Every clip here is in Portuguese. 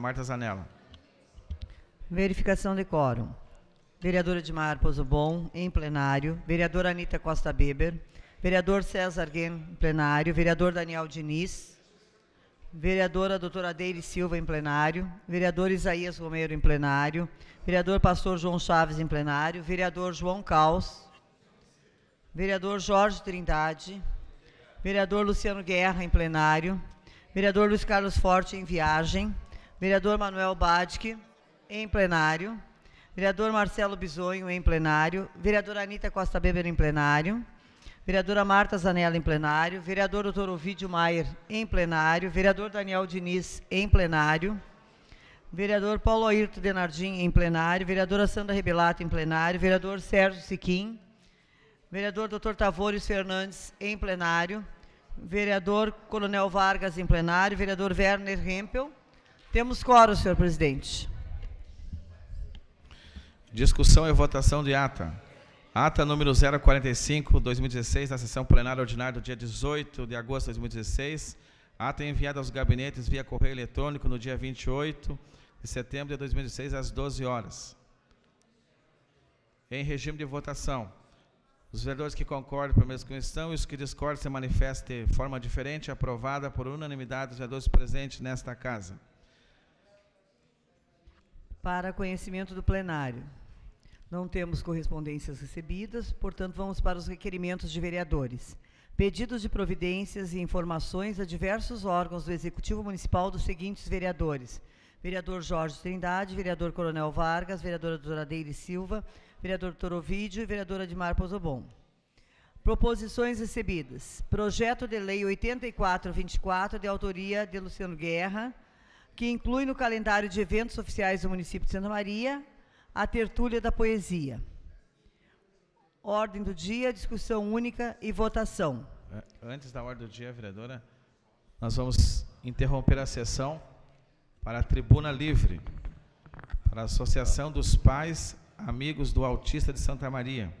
Vereadora Marta Zanella. Verificação de quórum. Vereadora Dimar Pozobon, em plenário. Vereadora Anita Costa Beber. Vereador César Guen, em plenário. Vereador Daniel Diniz. Vereadora doutora Deire Silva, em plenário. Vereador Isaías Romero, em plenário. Vereador Pastor João Chaves, em plenário. Vereador João Caos. Vereador Jorge Trindade. Vereador Luciano Guerra, em plenário. Vereador Luiz Carlos Forte, em viagem. Vereador Manuel Badic, em plenário. Vereador Marcelo Bisonho, em plenário. Vereadora Anitta Costa Beber, em plenário. Vereadora Marta Zanella, em plenário. Vereador Doutor Ovidio Maier, em plenário. Vereador Daniel Diniz, em plenário. Vereador Paulo Ayrton Denardim, em plenário. Vereadora Sandra Rebelato, em plenário. Vereador Sérgio Siquim. Vereador Dr. Tavores Fernandes, em plenário. Vereador Coronel Vargas, em plenário. Vereador Werner Hempel. Temos quórum, senhor presidente. Discussão e votação de ata. Ata número 045, 2016, da sessão plenária ordinária do dia 18 de agosto de 2016. Ata é enviada aos gabinetes via correio eletrônico no dia 28 de setembro de 2016, às 12 horas. Em regime de votação, os vereadores que concordam permaneçam com questão e os que discordam se manifestem de forma diferente, aprovada por unanimidade dos vereadores presentes nesta Casa. Para conhecimento do plenário. Não temos correspondências recebidas, portanto, vamos para os requerimentos de vereadores. Pedidos de providências e informações a diversos órgãos do Executivo Municipal dos seguintes vereadores: vereador Jorge Trindade, vereador Coronel Vargas, vereadora e Silva, vereador Torovídio e vereadora Admar Pozobon. Proposições recebidas. Projeto de Lei 8424, de autoria de Luciano Guerra, que inclui no calendário de eventos oficiais do município de Santa Maria a tertúlia da poesia. Ordem do dia, discussão única e votação. Antes da ordem do dia, vereadora, nós vamos interromper a sessão para a tribuna livre, para a Associação dos Pais Amigos do Autista de Santa Maria.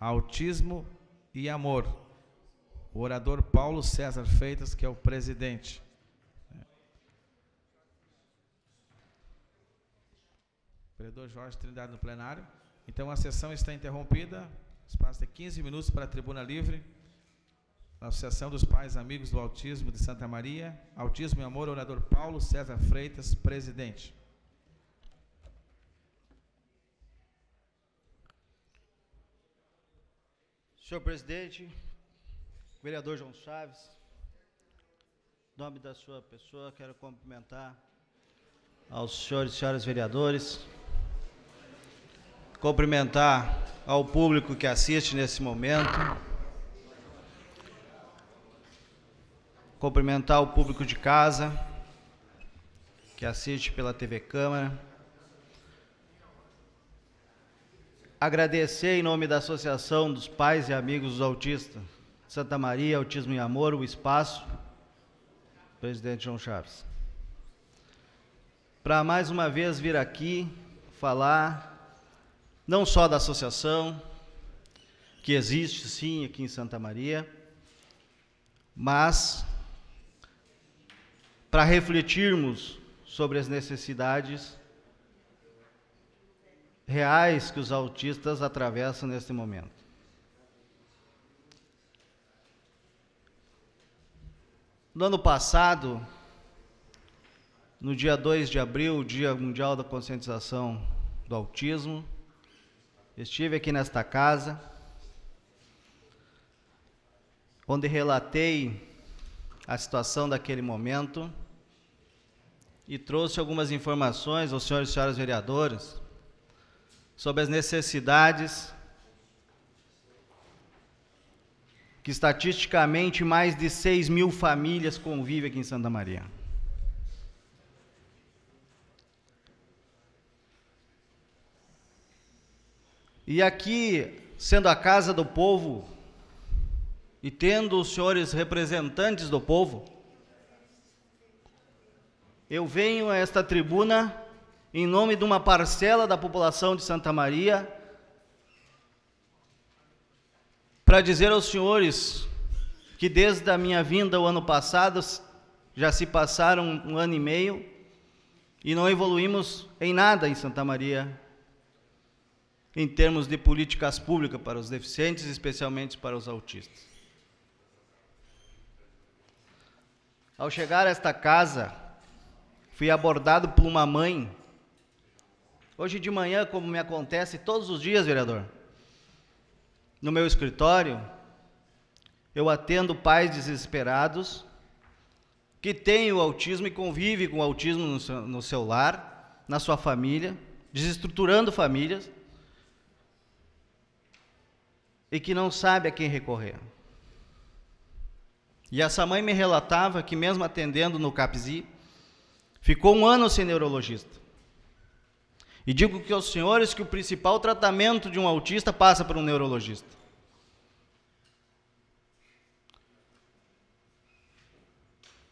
Autismo e Amor. O orador Paulo César Feitas, que é o presidente. Vereador Jorge Trindade no plenário. Então a sessão está interrompida. Espaço de 15 minutos para a tribuna livre. Associação dos Pais Amigos do Autismo de Santa Maria. Autismo e Amor, orador Paulo César Freitas, presidente. Senhor presidente, vereador João Chaves, em nome da sua pessoa, quero cumprimentar aos senhores e senhoras vereadores, cumprimentar ao público que assiste nesse momento, cumprimentar o público de casa que assiste pela TV Câmara. Agradecer em nome da Associação dos Pais e Amigos dos Autistas, Santa Maria, Autismo e Amor, o espaço, presidente João Chaves. Para mais uma vez vir aqui falar não só da associação, que existe sim aqui em Santa Maria, mas para refletirmos sobre as necessidades reais que os autistas atravessam neste momento. No ano passado, no dia 2 de abril, Dia Mundial da Conscientização do Autismo, Estive aqui nesta casa, onde relatei a situação daquele momento e trouxe algumas informações aos senhores e senhoras vereadores sobre as necessidades que estatisticamente mais de 6 mil famílias convivem aqui em Santa Maria. E aqui, sendo a casa do povo, e tendo os senhores representantes do povo, eu venho a esta tribuna em nome de uma parcela da população de Santa Maria para dizer aos senhores que desde a minha vinda o ano passado já se passaram um ano e meio e não evoluímos em nada em Santa Maria em termos de políticas públicas para os deficientes, especialmente para os autistas. Ao chegar a esta casa, fui abordado por uma mãe. Hoje de manhã, como me acontece todos os dias, vereador, no meu escritório, eu atendo pais desesperados que têm o autismo e convivem com o autismo no seu, no seu lar, na sua família, desestruturando famílias e que não sabe a quem recorrer. E essa mãe me relatava que, mesmo atendendo no CAPZI, ficou um ano sem neurologista. E digo que aos senhores que o principal tratamento de um autista passa por um neurologista.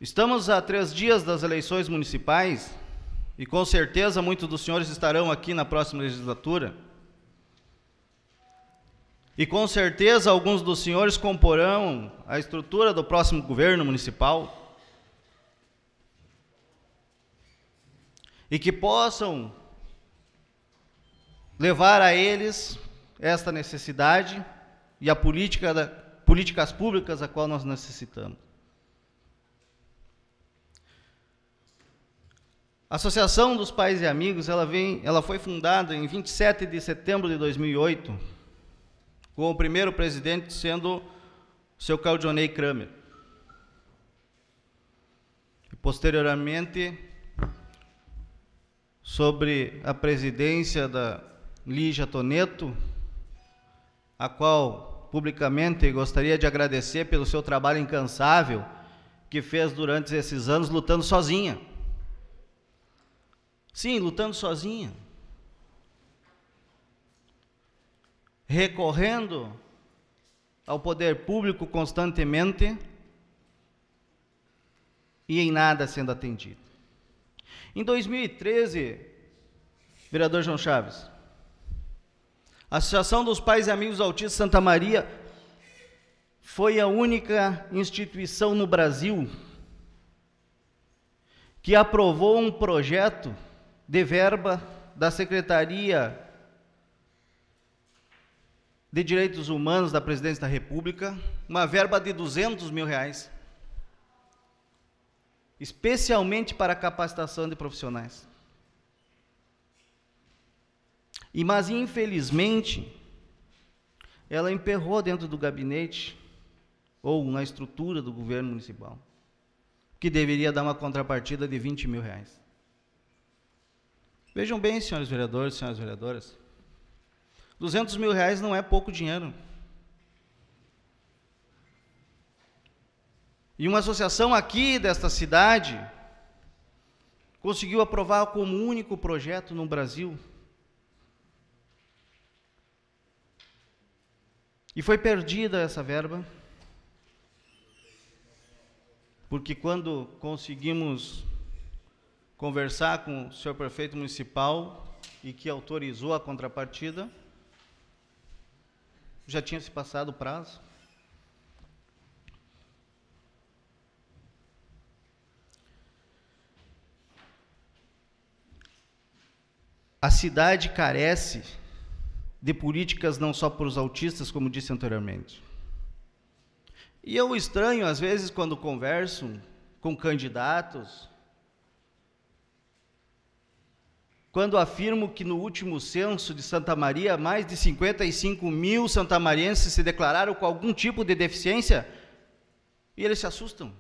Estamos a três dias das eleições municipais e com certeza muitos dos senhores estarão aqui na próxima legislatura. E com certeza alguns dos senhores comporão a estrutura do próximo governo municipal. E que possam levar a eles esta necessidade e a política da, políticas públicas a qual nós necessitamos. A Associação dos Pais e Amigos, ela vem, ela foi fundada em 27 de setembro de 2008 com o primeiro presidente sendo seu Caldionei Kramer. e Posteriormente, sobre a presidência da Lígia Toneto, a qual publicamente gostaria de agradecer pelo seu trabalho incansável que fez durante esses anos lutando sozinha. Sim, lutando sozinha. recorrendo ao poder público constantemente e em nada sendo atendido. Em 2013, vereador João Chaves, a Associação dos Pais e Amigos Autistas Santa Maria foi a única instituição no Brasil que aprovou um projeto de verba da Secretaria de Direitos Humanos da Presidência da República, uma verba de 200 mil reais, especialmente para capacitação de profissionais. E mas infelizmente ela emperrou dentro do gabinete ou na estrutura do governo municipal, que deveria dar uma contrapartida de 20 mil reais. Vejam bem, senhores vereadores, senhoras vereadoras, 200 mil reais não é pouco dinheiro. E uma associação aqui desta cidade conseguiu aprovar como único projeto no Brasil. E foi perdida essa verba, porque quando conseguimos conversar com o senhor prefeito municipal e que autorizou a contrapartida, já tinha se passado o prazo? A cidade carece de políticas não só para os autistas, como disse anteriormente. E eu estranho, às vezes, quando converso com candidatos quando afirmo que no último censo de Santa Maria, mais de 55 mil santamarienses se declararam com algum tipo de deficiência e eles se assustam.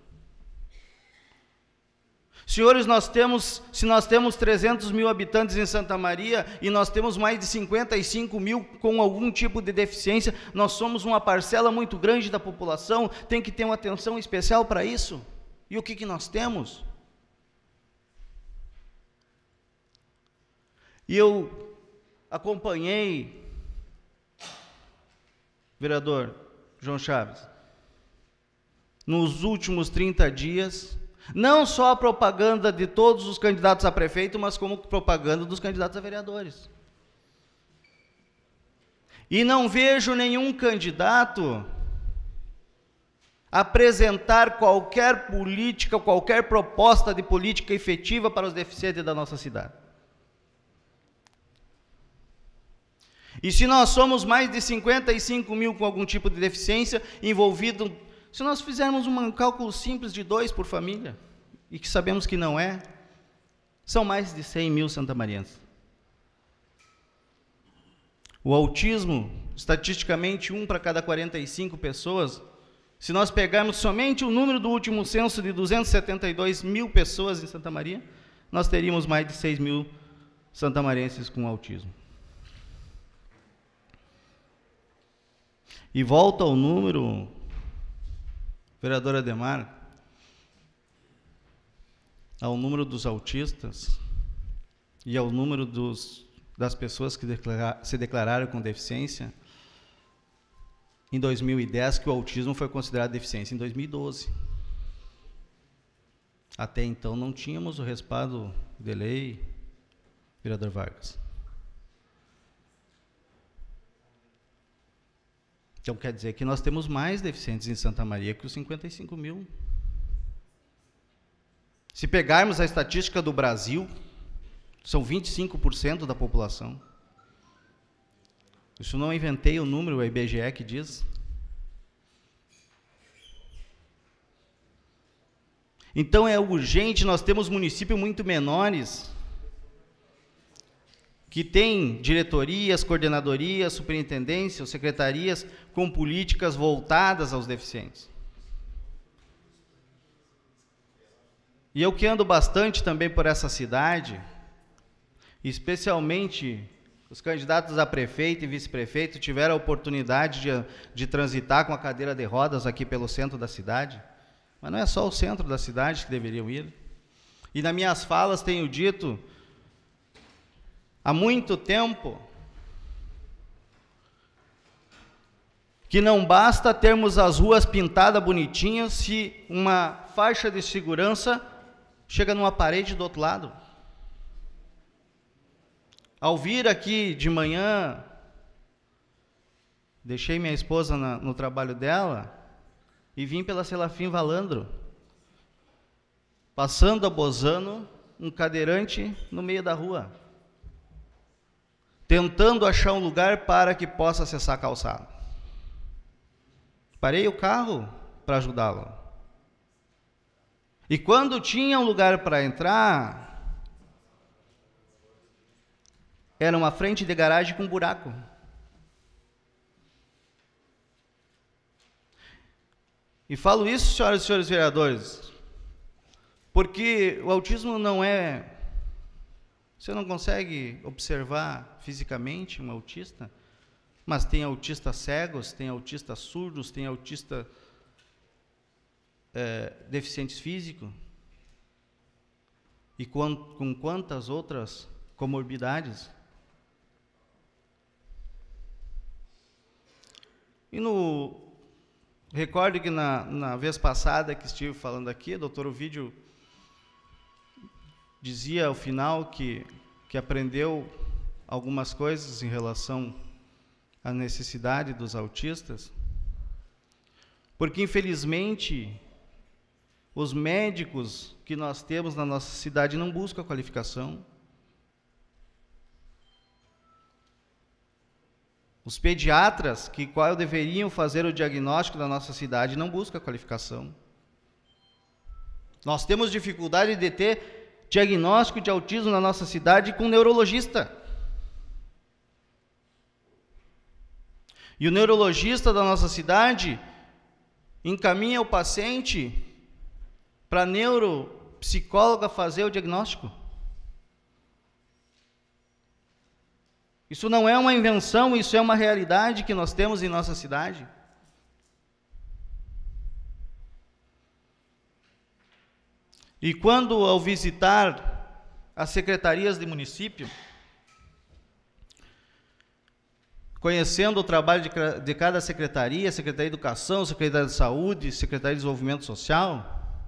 Senhores, nós temos, se nós temos 300 mil habitantes em Santa Maria e nós temos mais de 55 mil com algum tipo de deficiência, nós somos uma parcela muito grande da população, tem que ter uma atenção especial para isso. E o que, que nós temos? E eu acompanhei, vereador João Chaves, nos últimos 30 dias, não só a propaganda de todos os candidatos a prefeito, mas como propaganda dos candidatos a vereadores. E não vejo nenhum candidato apresentar qualquer política, qualquer proposta de política efetiva para os deficientes da nossa cidade. E se nós somos mais de 55 mil com algum tipo de deficiência envolvido, se nós fizermos um cálculo simples de dois por família, e que sabemos que não é, são mais de 100 mil santamarianos. O autismo, estatisticamente, um para cada 45 pessoas. Se nós pegarmos somente o número do último censo de 272 mil pessoas em Santa Maria, nós teríamos mais de 6 mil santamarenses com autismo. E volta ao número, vereadora Ademar, ao número dos autistas e ao número dos, das pessoas que se declararam com deficiência em 2010 que o autismo foi considerado deficiência em 2012. Até então não tínhamos o respaldo de lei, vereador Vargas. Então quer dizer que nós temos mais deficientes em Santa Maria que os 55 mil. Se pegarmos a estatística do Brasil, são 25% da população. Isso não inventei o número, o é IBGE que diz. Então é urgente, nós temos municípios muito menores que tem diretorias, coordenadorias, superintendências secretarias com políticas voltadas aos deficientes. E eu que ando bastante também por essa cidade, especialmente os candidatos a prefeito e vice-prefeito tiveram a oportunidade de, de transitar com a cadeira de rodas aqui pelo centro da cidade, mas não é só o centro da cidade que deveriam ir. E nas minhas falas tenho dito há muito tempo que não basta termos as ruas pintadas bonitinhas se uma faixa de segurança chega numa parede do outro lado. Ao vir aqui de manhã, deixei minha esposa na, no trabalho dela e vim pela Selafim Valandro, passando a Bozano, um cadeirante no meio da rua tentando achar um lugar para que possa acessar a calçada. Parei o carro para ajudá-lo. E quando tinha um lugar para entrar, era uma frente de garagem com um buraco. E falo isso, senhoras e senhores vereadores, porque o autismo não é você não consegue observar fisicamente um autista, mas tem autistas cegos, tem autistas surdos, tem autistas é, eh, deficientes físicos e com, com quantas outras comorbidades. E no recordo que na, na vez passada que estive falando aqui, doutor, o vídeo dizia ao final que, que aprendeu algumas coisas em relação à necessidade dos autistas, porque infelizmente os médicos que nós temos na nossa cidade não buscam a qualificação. Os pediatras, que qual deveriam fazer o diagnóstico da nossa cidade, não buscam a qualificação. Nós temos dificuldade de ter diagnóstico de autismo na nossa cidade com um neurologista. E o neurologista da nossa cidade encaminha o paciente para a neuropsicóloga fazer o diagnóstico. Isso não é uma invenção, isso é uma realidade que nós temos em nossa cidade. E quando ao visitar as secretarias de município, conhecendo o trabalho de, de cada secretaria, Secretaria de Educação, Secretaria de Saúde, Secretaria de Desenvolvimento Social,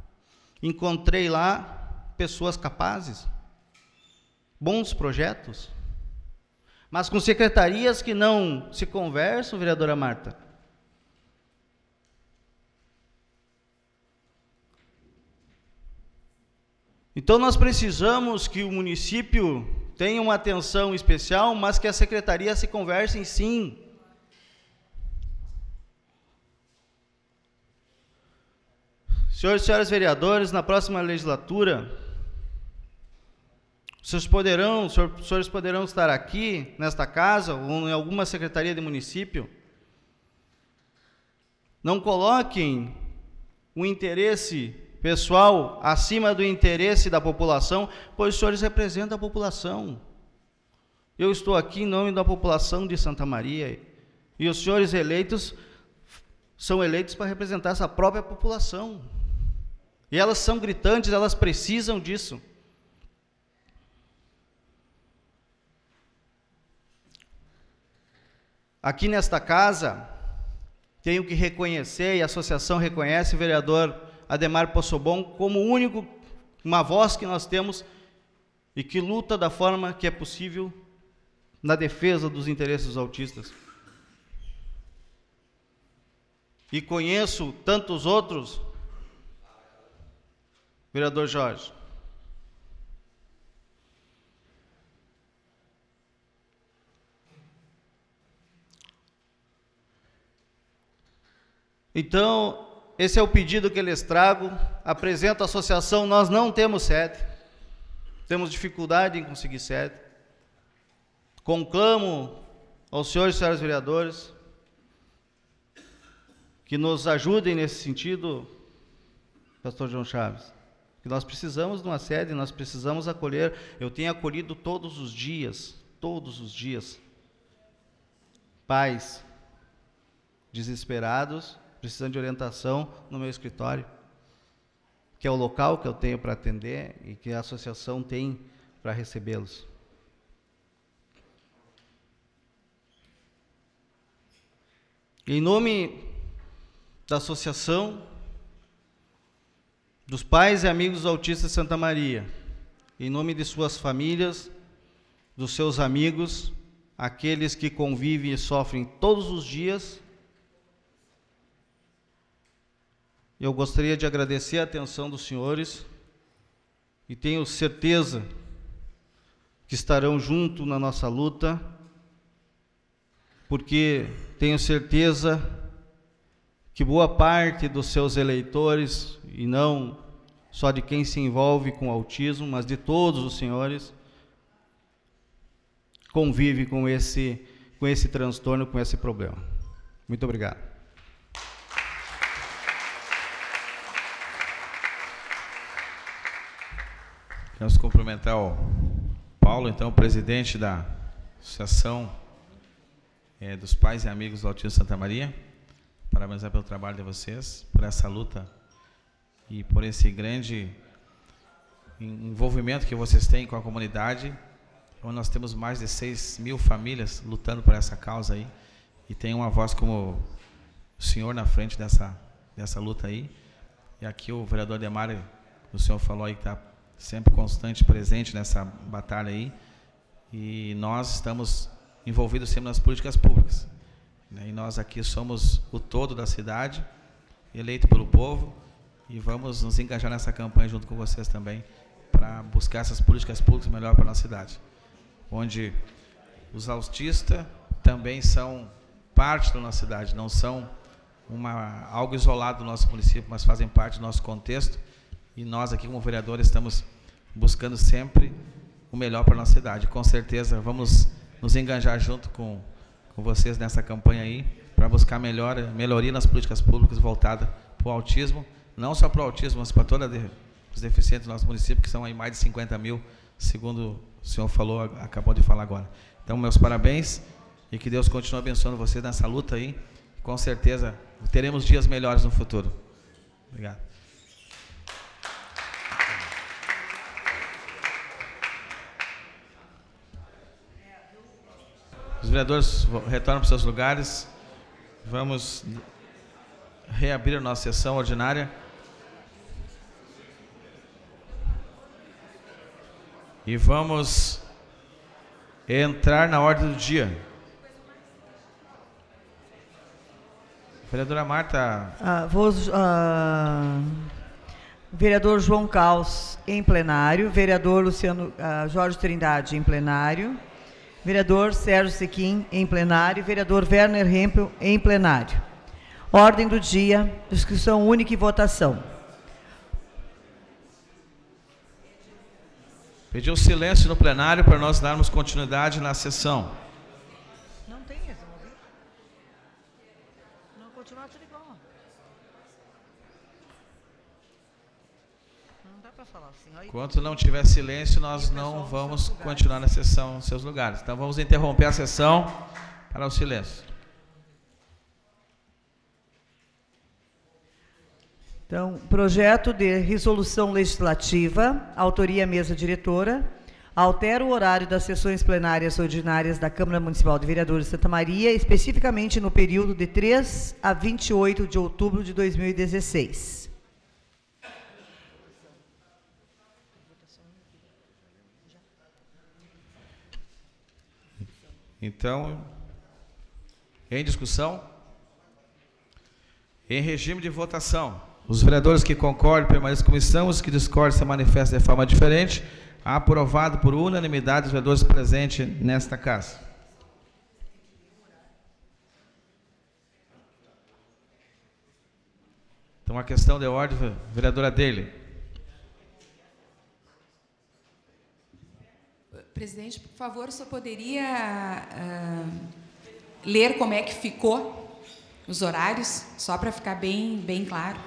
encontrei lá pessoas capazes, bons projetos, mas com secretarias que não se conversam, vereadora Marta, Então nós precisamos que o município tenha uma atenção especial, mas que a secretaria se conversem sim. Senhores e senhoras vereadores, na próxima legislatura, vocês poderão, senhores poderão estar aqui, nesta casa, ou em alguma secretaria de município. Não coloquem o interesse pessoal acima do interesse da população, pois os senhores representam a população. Eu estou aqui em nome da população de Santa Maria e os senhores eleitos são eleitos para representar essa própria população. E elas são gritantes, elas precisam disso. Aqui nesta casa, tenho que reconhecer, e a associação reconhece, vereador Ademar Possobon como o único, uma voz que nós temos e que luta da forma que é possível na defesa dos interesses dos autistas. E conheço tantos outros, vereador Jorge. Então, esse é o pedido que eles trago. Apresento à associação, nós não temos sede. Temos dificuldade em conseguir sede. Conclamo aos senhores e senhoras vereadores que nos ajudem nesse sentido, pastor João Chaves. Que nós precisamos de uma sede, nós precisamos acolher. Eu tenho acolhido todos os dias, todos os dias, pais desesperados precisando de orientação no meu escritório, que é o local que eu tenho para atender e que a associação tem para recebê-los. Em nome da associação dos pais e amigos do autista Santa Maria, em nome de suas famílias, dos seus amigos, aqueles que convivem e sofrem todos os dias Eu gostaria de agradecer a atenção dos senhores e tenho certeza que estarão junto na nossa luta, porque tenho certeza que boa parte dos seus eleitores, e não só de quem se envolve com autismo, mas de todos os senhores, convive com esse, com esse transtorno, com esse problema. Muito obrigado. Queremos cumprimentar o Paulo, então, presidente da Associação é, dos Pais e Amigos do Autismo Santa Maria. Parabenizar pelo trabalho de vocês, por essa luta e por esse grande envolvimento que vocês têm com a comunidade. onde nós temos mais de 6 mil famílias lutando por essa causa aí. E tem uma voz como o senhor na frente dessa, dessa luta aí. E aqui o vereador Demário, o senhor falou aí que está sempre constante, presente nessa batalha aí. E nós estamos envolvidos sempre nas políticas públicas. Né? E nós aqui somos o todo da cidade, eleito pelo povo, e vamos nos engajar nessa campanha junto com vocês também, para buscar essas políticas públicas melhor para a nossa cidade. Onde os autistas também são parte da nossa cidade, não são uma, algo isolado do nosso município, mas fazem parte do nosso contexto e nós aqui como vereador estamos buscando sempre o melhor para a nossa cidade. Com certeza vamos nos engajar junto com, com vocês nessa campanha aí para buscar melhor melhoria nas políticas públicas voltada para o autismo, não só para o autismo, mas para todos de, os deficientes do nosso município, que são aí mais de 50 mil, segundo o senhor falou, acabou de falar agora. Então, meus parabéns e que Deus continue abençoando vocês nessa luta aí. Com certeza teremos dias melhores no futuro. Obrigado. Os vereadores retornam para seus lugares. Vamos reabrir a nossa sessão ordinária. E vamos entrar na ordem do dia. Vereadora Marta. Ah, vou, ah, vereador João Caos em plenário. Vereador Luciano ah, Jorge Trindade em plenário. Vereador Sérgio Sequim, em plenário. Vereador Werner Hempel, em plenário. Ordem do dia, discussão única e votação. Pediu silêncio no plenário para nós darmos continuidade na sessão. falar, assim, Enquanto não tiver silêncio, nós não vamos continuar na sessão nos seus lugares. Então vamos interromper a sessão para o silêncio. Então, projeto de resolução legislativa, autoria mesa diretora, altera o horário das sessões plenárias ordinárias da Câmara Municipal de Vereadores de Santa Maria, especificamente no período de 3 a 28 de outubro de 2016. Então, em discussão? Em regime de votação, os vereadores que concordam permaneçam como estão, os que discordam se manifestam de forma diferente. Aprovado por unanimidade dos vereadores presentes nesta casa. Então, a questão de ordem, vereadora dele. Presidente, por favor, só poderia uh, ler como é que ficou os horários, só para ficar bem, bem claro.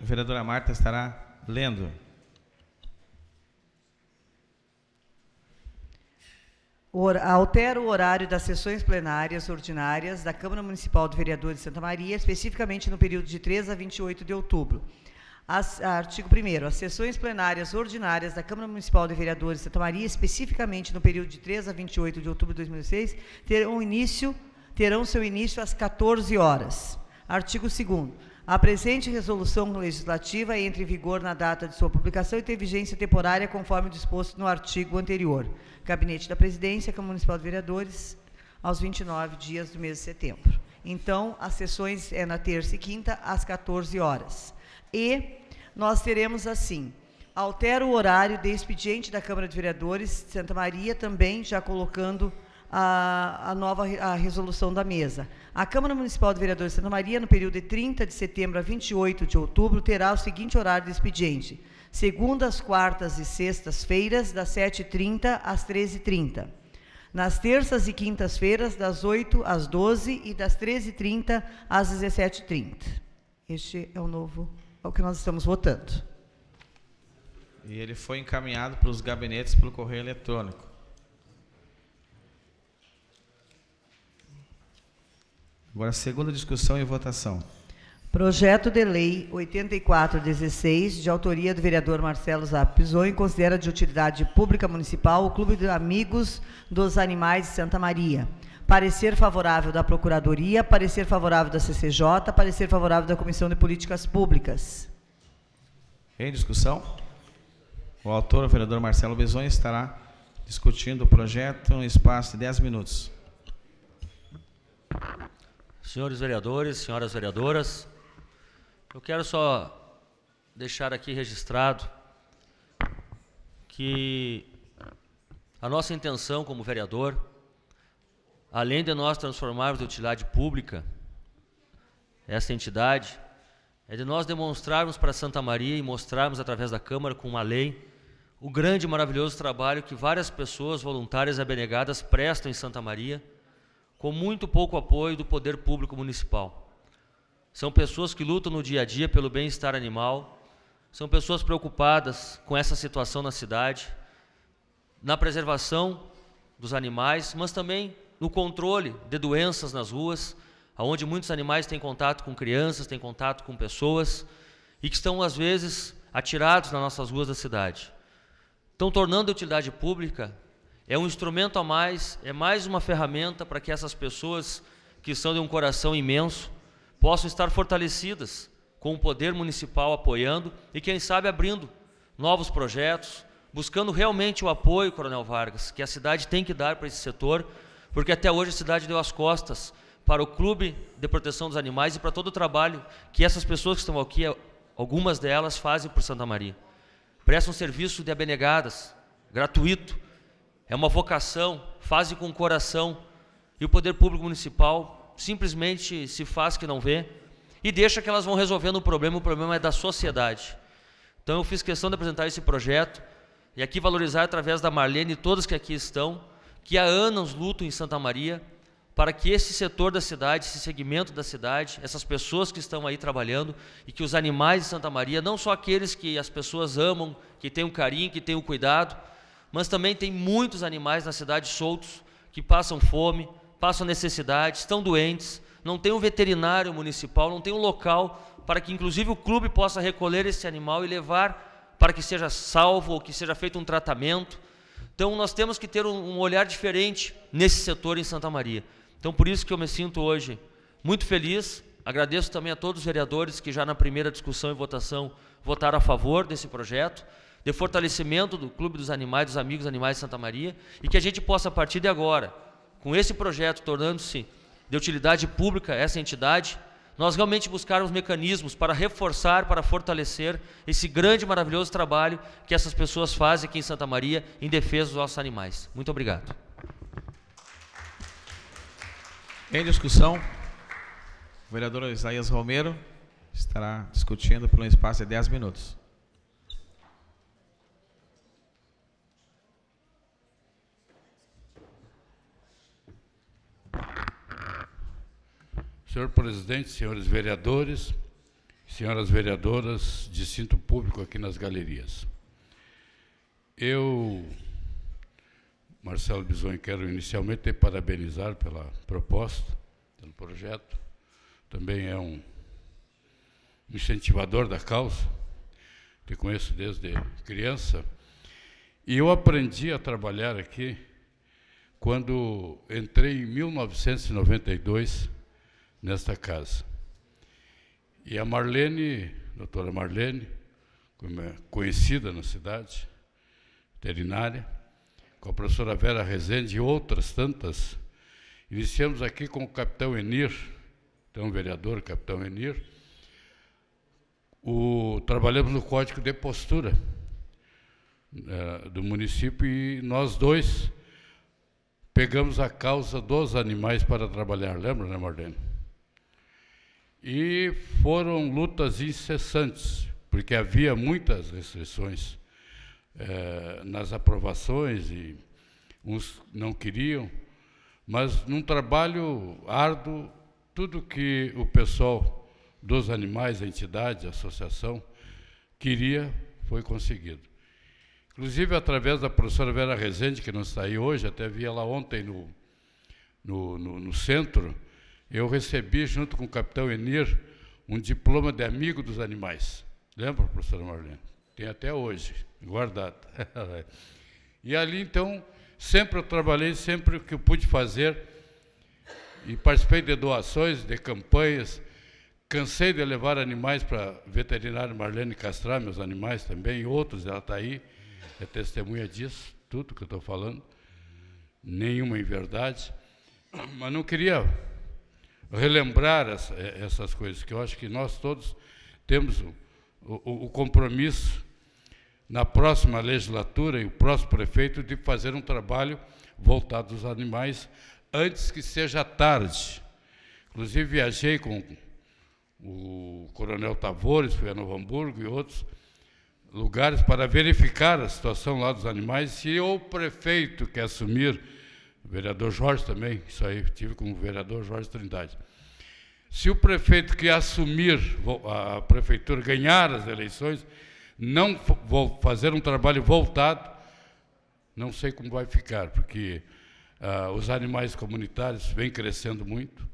Vereadora Marta estará lendo. altera o horário das sessões plenárias ordinárias da Câmara Municipal do Vereador de Santa Maria, especificamente no período de 3 a 28 de outubro. As, artigo 1 As sessões plenárias ordinárias da Câmara Municipal de Vereadores de Santa Maria, especificamente no período de 3 a 28 de outubro de 2006, terão, início, terão seu início às 14 horas. Artigo 2 a presente resolução legislativa entra em vigor na data de sua publicação e tem vigência temporária conforme disposto no artigo anterior. Gabinete da Presidência, Câmara Municipal de Vereadores, aos 29 dias do mês de setembro. Então, as sessões é na terça e quinta, às 14 horas. E nós teremos assim, altera o horário de expediente da Câmara de Vereadores de Santa Maria também, já colocando a, a nova a resolução da mesa. A Câmara Municipal do Vereador de Santa Maria, no período de 30 de setembro a 28 de outubro, terá o seguinte horário de expediente: segundas, quartas e sextas-feiras, das 7h30 às 13h30. Nas terças e quintas-feiras, das 8 às 12 e das 13h30 às 17h30. Este é o novo, é o que nós estamos votando. E ele foi encaminhado para os gabinetes pelo correio eletrônico. Agora, segunda discussão e votação. Projeto de Lei 8416, de autoria do vereador Marcelo Zapizoni, considera de utilidade pública municipal o Clube de Amigos dos Animais de Santa Maria. Parecer favorável da Procuradoria, parecer favorável da CCJ, parecer favorável da Comissão de Políticas Públicas. Em discussão, o autor, o vereador Marcelo Bezoni, estará discutindo o projeto em um espaço de 10 minutos. Senhores vereadores, senhoras vereadoras, eu quero só deixar aqui registrado que a nossa intenção como vereador, além de nós transformarmos de utilidade pública essa entidade, é de nós demonstrarmos para Santa Maria e mostrarmos através da Câmara com uma lei o grande e maravilhoso trabalho que várias pessoas voluntárias e abnegadas prestam em Santa Maria com muito pouco apoio do poder público municipal. São pessoas que lutam no dia a dia pelo bem-estar animal, são pessoas preocupadas com essa situação na cidade, na preservação dos animais, mas também no controle de doenças nas ruas, onde muitos animais têm contato com crianças, têm contato com pessoas e que estão, às vezes, atirados nas nossas ruas da cidade. Estão tornando a utilidade pública é um instrumento a mais, é mais uma ferramenta para que essas pessoas que são de um coração imenso possam estar fortalecidas com o poder municipal apoiando e, quem sabe, abrindo novos projetos, buscando realmente o apoio, Coronel Vargas, que a cidade tem que dar para esse setor, porque até hoje a cidade deu as costas para o Clube de Proteção dos Animais e para todo o trabalho que essas pessoas que estão aqui, algumas delas, fazem por Santa Maria. Prestam um serviço de abnegadas, gratuito, é uma vocação, faz com o coração. E o poder público municipal simplesmente se faz que não vê e deixa que elas vão resolvendo o problema, o problema é da sociedade. Então eu fiz questão de apresentar esse projeto e aqui valorizar através da Marlene e todos que aqui estão, que há anos lutam em Santa Maria para que esse setor da cidade, esse segmento da cidade, essas pessoas que estão aí trabalhando e que os animais de Santa Maria, não só aqueles que as pessoas amam, que têm o um carinho, que têm o um cuidado, mas também tem muitos animais na cidade soltos que passam fome, passam necessidade, estão doentes, não tem um veterinário municipal, não tem um local para que, inclusive, o clube possa recolher esse animal e levar para que seja salvo ou que seja feito um tratamento. Então, nós temos que ter um, um olhar diferente nesse setor em Santa Maria. Então, por isso que eu me sinto hoje muito feliz. Agradeço também a todos os vereadores que já na primeira discussão e votação votaram a favor desse projeto de fortalecimento do Clube dos Animais, dos Amigos Animais de Santa Maria, e que a gente possa, a partir de agora, com esse projeto tornando-se de utilidade pública essa entidade, nós realmente buscarmos mecanismos para reforçar, para fortalecer esse grande e maravilhoso trabalho que essas pessoas fazem aqui em Santa Maria em defesa dos nossos animais. Muito obrigado. Em discussão, o vereador Isaías Romero estará discutindo por um espaço de 10 minutos. Senhor presidente, senhores vereadores, senhoras vereadoras de cinto público aqui nas galerias. Eu, Marcelo Bisonho, quero inicialmente parabenizar pela proposta, pelo projeto. Também é um incentivador da causa, te conheço desde criança. E eu aprendi a trabalhar aqui quando entrei em 1992 nesta casa. E a Marlene, doutora Marlene, como é conhecida na cidade, veterinária, com a professora Vera Rezende e outras tantas, iniciamos aqui com o capitão Enir, então vereador capitão Enir, o, trabalhamos no código de postura eh, do município e nós dois pegamos a causa dos animais para trabalhar, lembra, né, Marlene? E foram lutas incessantes, porque havia muitas restrições eh, nas aprovações e uns não queriam, mas num trabalho árduo, tudo que o pessoal dos animais, a entidade, a associação, queria foi conseguido. Inclusive, através da professora Vera Rezende, que não está aí hoje, até vi ela ontem no, no, no, no centro, eu recebi, junto com o capitão Enir, um diploma de amigo dos animais. Lembra, professora Marlene? Tem até hoje, guardado. e ali, então, sempre eu trabalhei, sempre o que eu pude fazer, e participei de doações, de campanhas. Cansei de levar animais para veterinário Marlene castrar meus animais também, e outros, ela está aí, é testemunha disso, tudo que eu estou falando, nenhuma em verdade. Mas não queria relembrar essa, eh, essas coisas, que eu acho que nós todos temos o, o, o compromisso na próxima legislatura e o próximo prefeito de fazer um trabalho voltado aos animais antes que seja tarde. Inclusive, viajei com o coronel Tavores, fui a Novo Hamburgo e outros lugares para verificar a situação lá dos animais. Se o prefeito quer assumir vereador Jorge também, isso aí, tive com o vereador Jorge Trindade. Se o prefeito que assumir a prefeitura ganhar as eleições, não vou fazer um trabalho voltado, não sei como vai ficar, porque ah, os animais comunitários vêm crescendo muito.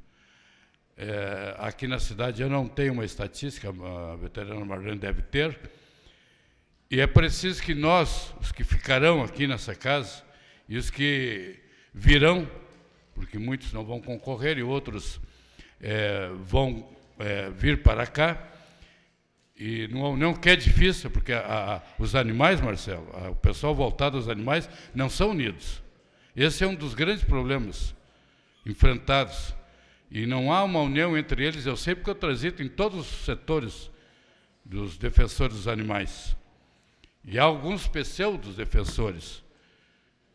É, aqui na cidade eu não tenho uma estatística, a veterana Marlene deve ter, e é preciso que nós, os que ficarão aqui nessa casa, e os que virão, porque muitos não vão concorrer e outros é, vão é, vir para cá. E não, não que é difícil, porque a, a, os animais, Marcelo, a, o pessoal voltado aos animais, não são unidos. Esse é um dos grandes problemas enfrentados. E não há uma união entre eles, eu sei porque eu transito em todos os setores dos defensores dos animais. E há alguns pseudos defensores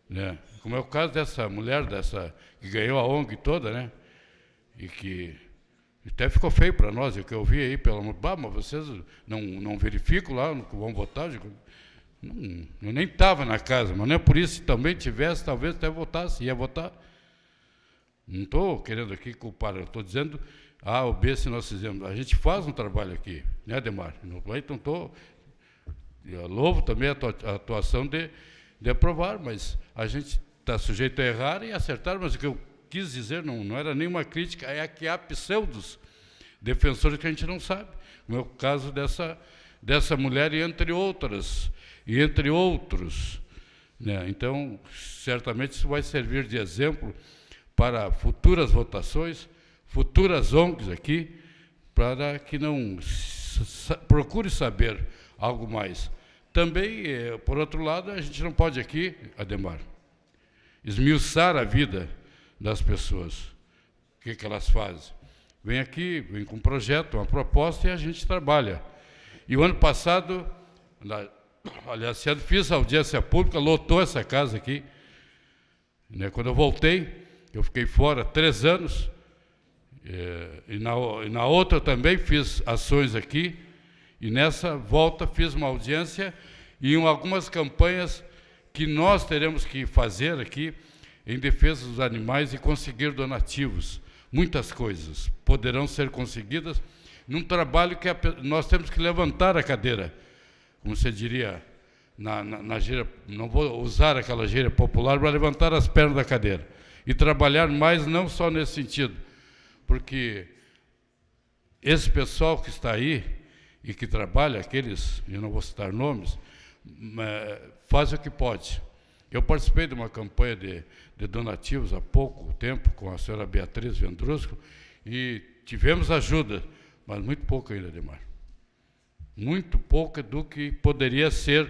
né? Como é o caso dessa mulher, dessa que ganhou a ONG toda, né? E que até ficou feio para nós, o que eu vi aí, pelo amor, mas vocês não, não verificam lá, não vão votar. Não, eu nem estava na casa, mas não é por isso, se também tivesse, talvez até votasse, ia votar. Não estou querendo aqui culpar, eu estou dizendo A ou B se nós fizemos. A gente faz um trabalho aqui, né, Demar? Então, estou. louvo também a atuação de, de aprovar, mas a gente está sujeito a errar e acertar, mas o que eu quis dizer não, não era nenhuma crítica, é que há pseudos defensores que a gente não sabe, No meu é caso dessa, dessa mulher e entre outras, e entre outros. Né? Então, certamente isso vai servir de exemplo para futuras votações, futuras ONGs aqui, para que não procure saber algo mais. Também, eh, por outro lado, a gente não pode aqui, Ademar, esmiuçar a vida das pessoas. O que, que elas fazem? Vem aqui, vem com um projeto, uma proposta e a gente trabalha. E o ano passado, na, aliás, eu é fiz audiência pública, lotou essa casa aqui. Né? Quando eu voltei, eu fiquei fora três anos, eh, e, na, e na outra também fiz ações aqui, e nessa volta fiz uma audiência e em algumas campanhas que nós teremos que fazer aqui em defesa dos animais e conseguir donativos. Muitas coisas poderão ser conseguidas num trabalho que a, nós temos que levantar a cadeira, como você diria na, na, na gíria, não vou usar aquela gíria popular, para levantar as pernas da cadeira e trabalhar mais não só nesse sentido, porque esse pessoal que está aí e que trabalha, aqueles, eu não vou citar nomes, faz o que pode. Eu participei de uma campanha de, de donativos há pouco tempo com a senhora Beatriz Vendrusco e tivemos ajuda, mas muito pouca ainda, demais. Muito pouca do que poderia ser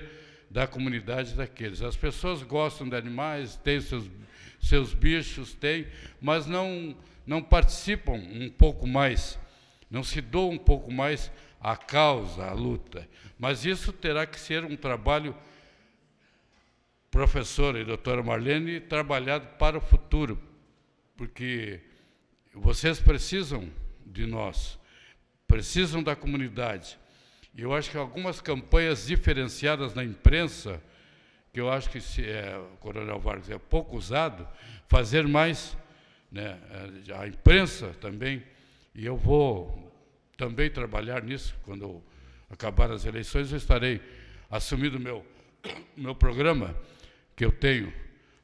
da comunidade daqueles. As pessoas gostam de animais, têm seus, seus bichos, têm, mas não, não participam um pouco mais, não se doam um pouco mais a causa, a luta. Mas isso terá que ser um trabalho, professora e doutora Marlene, trabalhado para o futuro, porque vocês precisam de nós, precisam da comunidade. E eu acho que algumas campanhas diferenciadas na imprensa, que eu acho que se é, Coronel Vargas é pouco usado, fazer mais né, a imprensa também. E eu vou também trabalhar nisso. Quando acabar as eleições, eu estarei assumindo meu, meu programa, que eu tenho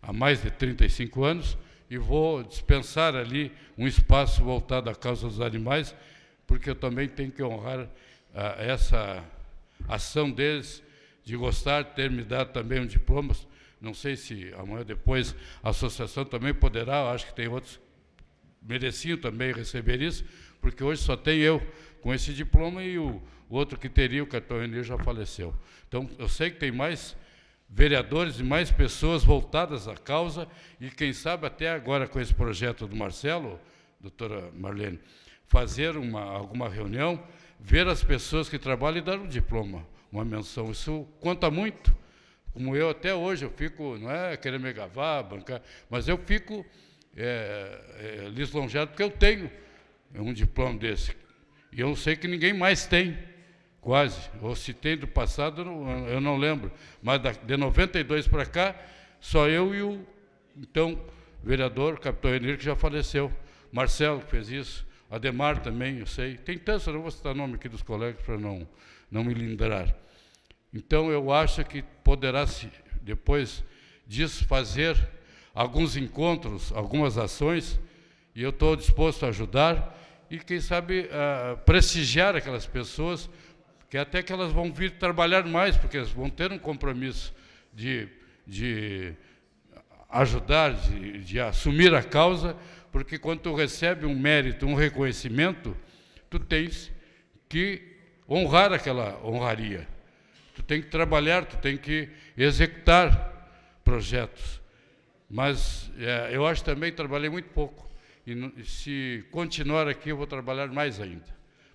há mais de 35 anos, e vou dispensar ali um espaço voltado à causa dos animais, porque eu também tenho que honrar ah, essa ação deles de gostar, de ter me dado também um diploma. Não sei se amanhã ou depois a associação também poderá, acho que tem outros mereciam também receber isso, porque hoje só tem eu com esse diploma e o outro que teria, o Capitão Renê, já faleceu. Então, eu sei que tem mais vereadores e mais pessoas voltadas à causa e, quem sabe, até agora com esse projeto do Marcelo, doutora Marlene, fazer uma, alguma reunião, ver as pessoas que trabalham e dar um diploma, uma menção. Isso conta muito. Como eu até hoje, eu fico, não é querer me gavar, bancar, mas eu fico é, é, lisonjeado porque eu tenho é um diploma desse. E eu sei que ninguém mais tem, quase. Ou se tem do passado, eu não lembro. Mas de 92 para cá, só eu e o então vereador, capitão Henrique, que já faleceu. Marcelo que fez isso, Ademar também, eu sei. Tem tantos, não vou citar nome aqui dos colegas para não, não me lindrar. Então, eu acho que poderá, se depois disso, fazer alguns encontros, algumas ações, e eu estou disposto a ajudar e, quem sabe, uh, prestigiar aquelas pessoas, que até que elas vão vir trabalhar mais, porque elas vão ter um compromisso de, de ajudar, de, de assumir a causa, porque quando tu recebe um mérito, um reconhecimento, tu tens que honrar aquela honraria. Tu tem que trabalhar, tu tem que executar projetos. Mas é, eu acho também trabalhei muito pouco. E se continuar aqui, eu vou trabalhar mais ainda,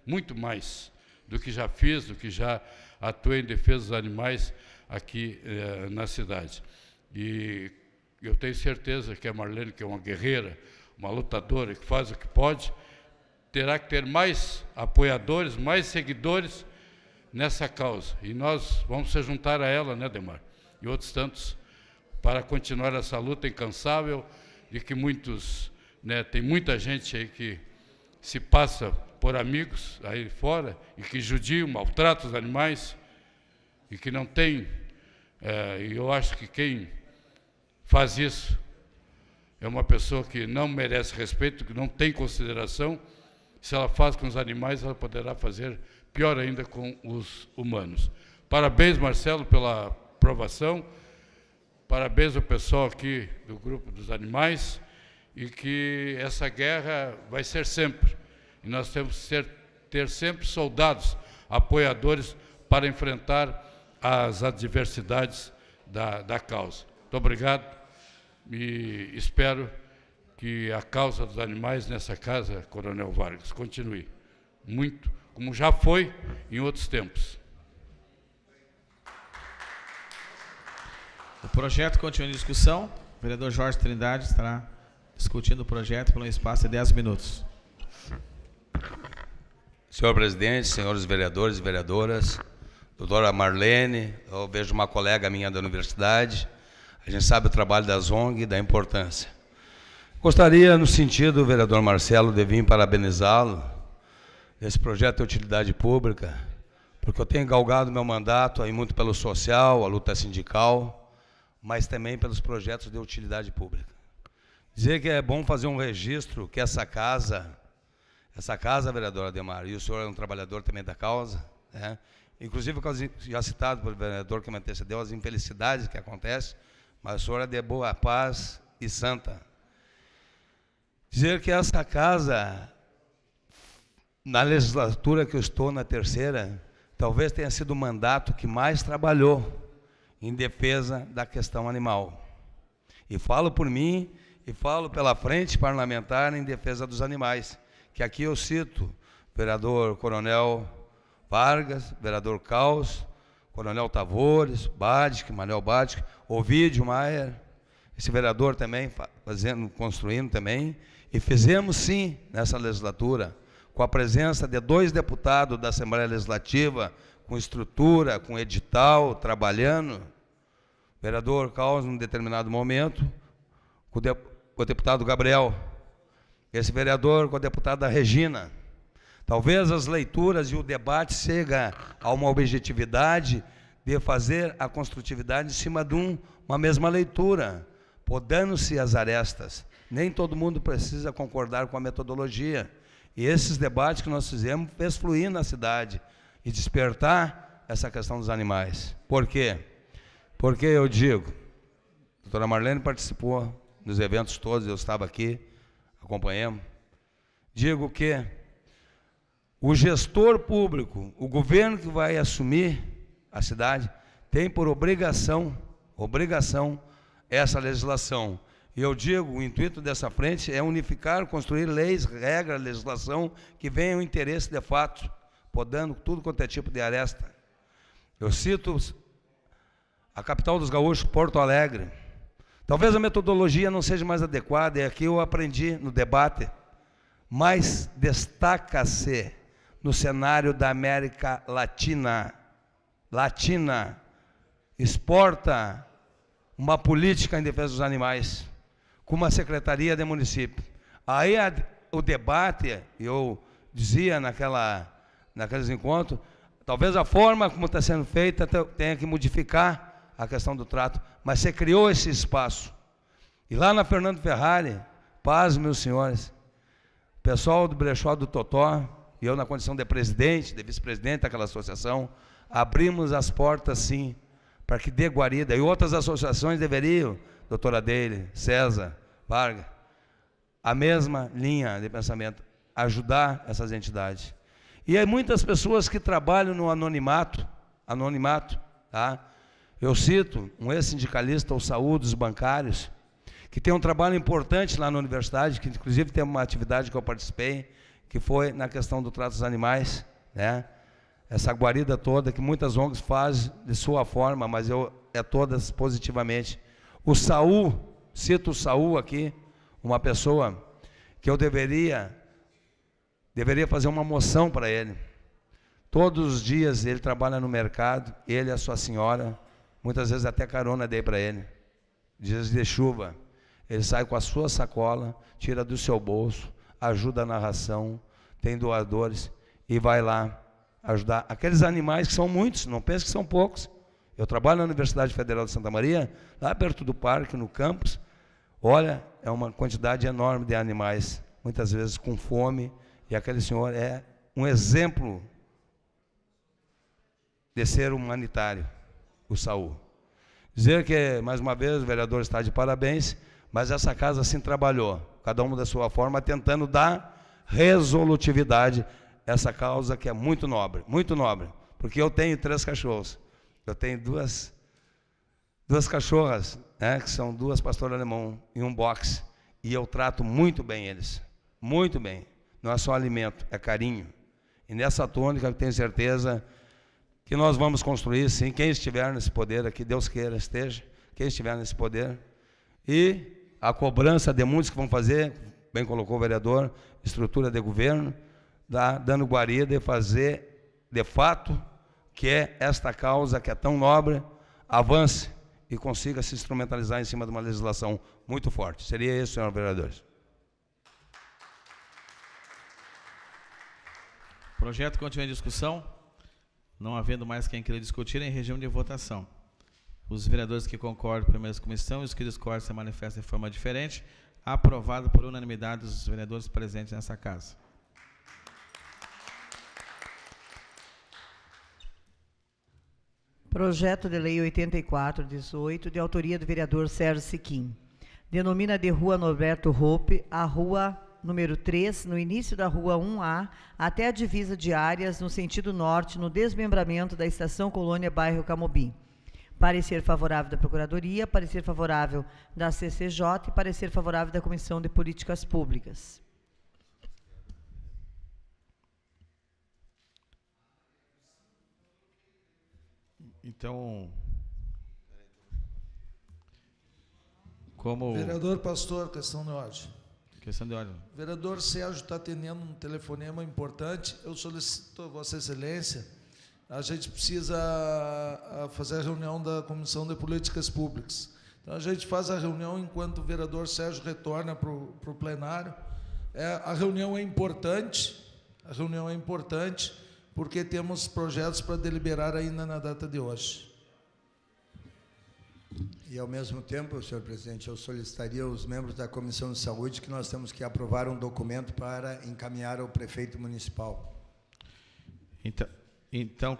muito mais do que já fiz, do que já atuei em defesa dos animais aqui eh, na cidade. E eu tenho certeza que a Marlene, que é uma guerreira, uma lutadora, que faz o que pode, terá que ter mais apoiadores, mais seguidores nessa causa. E nós vamos se juntar a ela, né, Demar? E outros tantos, para continuar essa luta incansável de que muitos né? Tem muita gente aí que se passa por amigos aí fora e que judia, maltrata os animais e que não tem. É, e eu acho que quem faz isso é uma pessoa que não merece respeito, que não tem consideração. Se ela faz com os animais, ela poderá fazer pior ainda com os humanos. Parabéns, Marcelo, pela aprovação. Parabéns ao pessoal aqui do grupo dos animais e que essa guerra vai ser sempre. E nós temos que ser, ter sempre soldados, apoiadores, para enfrentar as adversidades da, da causa. Muito obrigado e espero que a causa dos animais nessa casa, Coronel Vargas, continue muito, como já foi em outros tempos. O projeto continua em discussão. O vereador Jorge Trindade estará discutindo o projeto por um espaço de 10 minutos. Senhor presidente, senhores vereadores e vereadoras, doutora Marlene, eu vejo uma colega minha da universidade, a gente sabe o trabalho da ONG e da importância. Gostaria, no sentido, vereador Marcelo, de vir parabenizá-lo desse projeto de utilidade pública, porque eu tenho galgado meu mandato aí muito pelo social, a luta sindical, mas também pelos projetos de utilidade pública. Dizer que é bom fazer um registro que essa casa, essa casa, vereadora Ademar, e o senhor é um trabalhador também da causa, né? inclusive já citado pelo vereador que me antecedeu, as infelicidades que acontecem, mas o senhor é de boa paz e santa. Dizer que essa casa, na legislatura que eu estou, na terceira, talvez tenha sido o mandato que mais trabalhou em defesa da questão animal. E falo por mim e falo pela Frente Parlamentar em Defesa dos Animais, que aqui eu cito vereador Coronel Vargas, vereador Caos, Coronel Tavores, Badic, Manuel Badic, Ovidio Maier, esse vereador também fazendo, construindo também, e fizemos sim nessa legislatura, com a presença de dois deputados da Assembleia Legislativa, com estrutura, com edital, trabalhando. O vereador Caos, num determinado momento, com com o deputado Gabriel, esse vereador com a deputada Regina. Talvez as leituras e o debate cheguem a uma objetividade de fazer a construtividade em cima de um, uma mesma leitura, podando-se as arestas. Nem todo mundo precisa concordar com a metodologia. E esses debates que nós fizemos fez fluir na cidade e despertar essa questão dos animais. Por quê? Porque eu digo, a doutora Marlene participou dos eventos todos, eu estava aqui, acompanhamos. Digo que o gestor público, o governo que vai assumir a cidade, tem por obrigação, obrigação, essa legislação. E eu digo, o intuito dessa frente é unificar, construir leis, regras, legislação que venha o interesse de fato, podando tudo quanto é tipo de aresta. Eu cito a capital dos gaúchos, Porto Alegre. Talvez a metodologia não seja mais adequada, é e aqui eu aprendi no debate, mas destaca-se no cenário da América Latina. Latina exporta uma política em defesa dos animais, com uma secretaria de município. Aí a, o debate, eu dizia naquela, naqueles encontros, talvez a forma como está sendo feita tenha que modificar a questão do trato mas você criou esse espaço. E lá na Fernando Ferrari, paz, meus senhores, pessoal do brechó do Totó, e eu na condição de presidente, de vice-presidente daquela associação, abrimos as portas sim, para que dê guarida. E outras associações deveriam, doutora Dele, César, Varga, a mesma linha de pensamento, ajudar essas entidades. E há muitas pessoas que trabalham no anonimato, anonimato, tá? Eu cito um ex-sindicalista, o Saúl dos Bancários, que tem um trabalho importante lá na universidade, que inclusive tem uma atividade que eu participei, que foi na questão do trato dos animais, né? essa guarida toda que muitas ONGs fazem de sua forma, mas eu é todas positivamente. O Saul, cito o Saul aqui, uma pessoa que eu deveria deveria fazer uma moção para ele. Todos os dias ele trabalha no mercado, ele e a sua senhora, Muitas vezes até carona dei para ele. Dias de chuva, ele sai com a sua sacola, tira do seu bolso, ajuda na ração, tem doadores e vai lá ajudar aqueles animais que são muitos, não pense que são poucos. Eu trabalho na Universidade Federal de Santa Maria, lá perto do parque, no campus. Olha, é uma quantidade enorme de animais, muitas vezes com fome, e aquele senhor é um exemplo de ser humanitário o Saul. Dizer que, mais uma vez, o vereador está de parabéns, mas essa casa assim trabalhou, cada um da sua forma, tentando dar resolutividade a essa causa que é muito nobre, muito nobre. Porque eu tenho três cachorros, eu tenho duas, duas cachorras, né, que são duas pastores alemão em um box, e eu trato muito bem eles, muito bem. Não é só alimento, é carinho. E nessa tônica, eu tenho certeza que nós vamos construir, sim, quem estiver nesse poder aqui, Deus queira esteja, quem estiver nesse poder, e a cobrança de muitos que vão fazer, bem colocou o vereador, estrutura de governo, da, dando guarida e fazer, de fato, que é esta causa que é tão nobre, avance e consiga se instrumentalizar em cima de uma legislação muito forte. Seria isso, senhor vereador. O projeto continua em discussão. Não havendo mais quem queira discutir, em regime de votação. Os vereadores que concordam com a primeira comissão e os que discordam se manifestam de forma diferente. Aprovado por unanimidade dos vereadores presentes nessa casa. Projeto de Lei 8418, de autoria do vereador Sérgio Siquim. Denomina de Rua Norberto Roupe a Rua número 3, no início da Rua 1A, até a divisa de áreas no sentido norte, no desmembramento da Estação Colônia Bairro camobim Parecer favorável da Procuradoria, parecer favorável da CCJ e parecer favorável da Comissão de Políticas Públicas. Então, como... Vereador Pastor, questão de ordem. Questão de ordem. Vereador Sérgio está atendendo um telefonema importante. Eu solicito a Vossa Excelência. A gente precisa ah, ah, fazer a reunião da Comissão de Políticas Públicas. Então, a gente faz a reunião enquanto o vereador Sérgio retorna para o plenário. É, a reunião é importante, a reunião é importante, porque temos projetos para deliberar ainda na data de hoje. E, ao mesmo tempo, senhor presidente, eu solicitaria aos membros da Comissão de Saúde que nós temos que aprovar um documento para encaminhar ao prefeito municipal. Então, então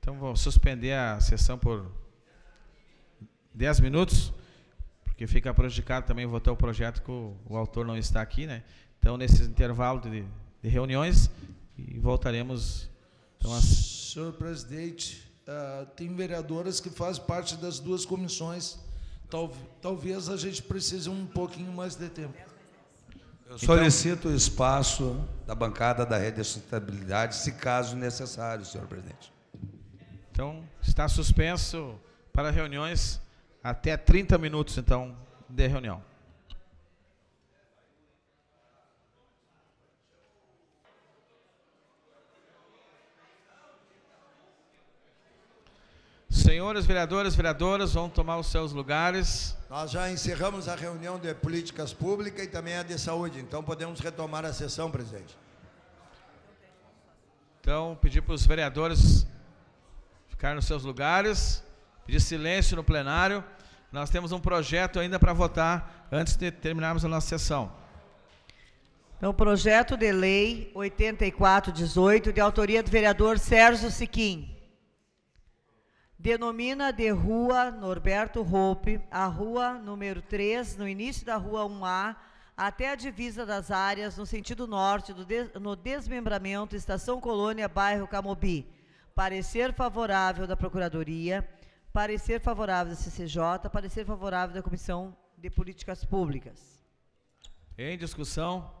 Então, vamos suspender a sessão por 10 minutos, porque fica prejudicado também votar o projeto que o, autor não está aqui, né? Então, nesse intervalo de, de reuniões, voltaremos então, Senhor presidente, uh, tem vereadoras que fazem parte das duas comissões. Tal, talvez a gente precise um pouquinho mais de tempo. Eu então, solicito o espaço da bancada da Rede de Sustentabilidade, se caso necessário, senhor presidente. Então, está suspenso para reuniões até 30 minutos, então, de reunião. Senhores vereadores, vereadoras, vão tomar os seus lugares. Nós já encerramos a reunião de políticas públicas e também a de saúde, então podemos retomar a sessão, presidente. Então, pedir para os vereadores ficar nos seus lugares, pedir silêncio no plenário. Nós temos um projeto ainda para votar antes de terminarmos a nossa sessão. É o então, projeto de lei 8418, de autoria do vereador Sérgio Siquim denomina de Rua Norberto Roupe a rua número 3, no início da Rua 1A, até a divisa das áreas no sentido norte des, no desmembramento Estação Colônia, bairro Camobi. Parecer favorável da Procuradoria, parecer favorável da CCJ, parecer favorável da Comissão de Políticas Públicas. Em discussão?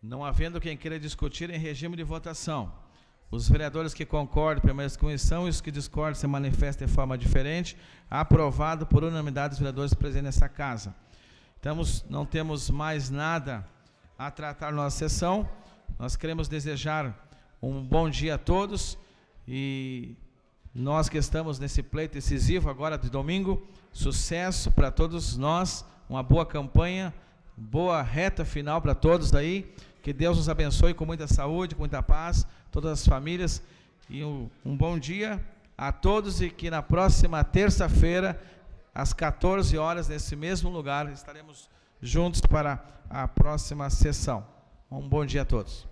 Não havendo quem queira discutir em regime de votação. Os vereadores que concordam permaneçam com isso, e os que discordam se manifestam de forma diferente. Aprovado por unanimidade dos vereadores presentes nessa casa. Estamos, não temos mais nada a tratar na nossa sessão. Nós queremos desejar um bom dia a todos e nós que estamos nesse pleito decisivo agora de domingo, sucesso para todos nós, uma boa campanha, boa reta final para todos aí. Que Deus nos abençoe com muita saúde, com muita paz todas as famílias. E um, um bom dia a todos e que na próxima terça-feira, às 14 horas, nesse mesmo lugar, estaremos juntos para a próxima sessão. Um bom dia a todos.